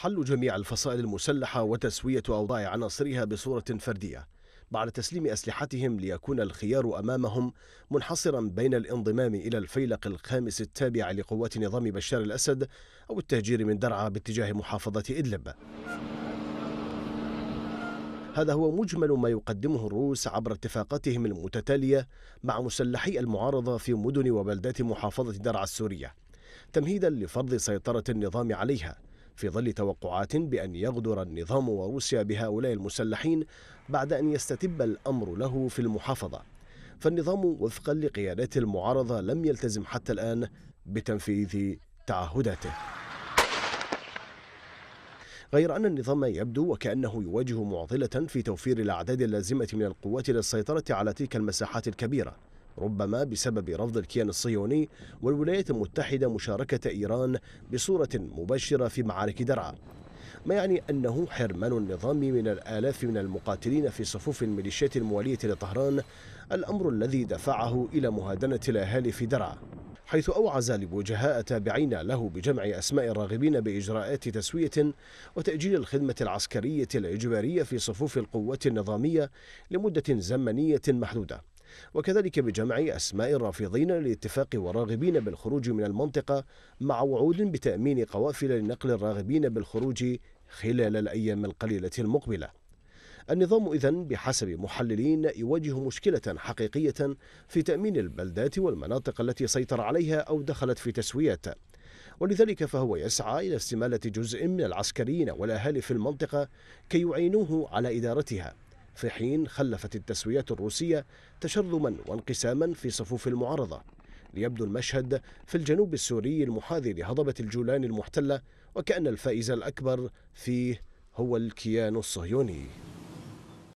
حل جميع الفصائل المسلحة وتسوية أوضاع عناصرها بصورة فردية بعد تسليم أسلحتهم ليكون الخيار أمامهم منحصرا بين الانضمام إلى الفيلق الخامس التابع لقوات نظام بشار الأسد أو التهجير من درعا باتجاه محافظة إدلب هذا هو مجمل ما يقدمه الروس عبر اتفاقاتهم المتتالية مع مسلحي المعارضة في مدن وبلدات محافظة درعا السورية تمهيدا لفرض سيطرة النظام عليها في ظل توقعات بأن يغدر النظام وروسيا بهؤلاء المسلحين بعد أن يستتب الأمر له في المحافظة فالنظام وفقا لقيادات المعارضة لم يلتزم حتى الآن بتنفيذ تعهداته غير أن النظام يبدو وكأنه يواجه معضلة في توفير الأعداد اللازمة من القوات للسيطرة على تلك المساحات الكبيرة ربما بسبب رفض الكيان الصهيوني والولايات المتحدة مشاركة إيران بصورة مباشرة في معارك درعا ما يعني أنه حرمان النظام من الآلاف من المقاتلين في صفوف الميليشيات الموالية لطهران الأمر الذي دفعه إلى مهادنة الأهالي في درعا حيث أوعز لوجهاء تابعين له بجمع أسماء الراغبين بإجراءات تسوية وتأجيل الخدمة العسكرية الإجبارية في صفوف القوات النظامية لمدة زمنية محدودة وكذلك بجمع أسماء الرافضين للاتفاق والراغبين بالخروج من المنطقة مع وعود بتأمين قوافل لنقل الراغبين بالخروج خلال الأيام القليلة المقبلة النظام إذا بحسب محللين يواجه مشكلة حقيقية في تأمين البلدات والمناطق التي سيطر عليها أو دخلت في تسويات ولذلك فهو يسعى إلى استمالة جزء من العسكريين والأهالي في المنطقة كي يعينوه على إدارتها في حين خلفت التسويات الروسية تشرذما وانقساما في صفوف المعارضة ليبدو المشهد في الجنوب السوري المحاذي لهضبة الجولان المحتلة وكأن الفائز الأكبر فيه هو الكيان الصهيوني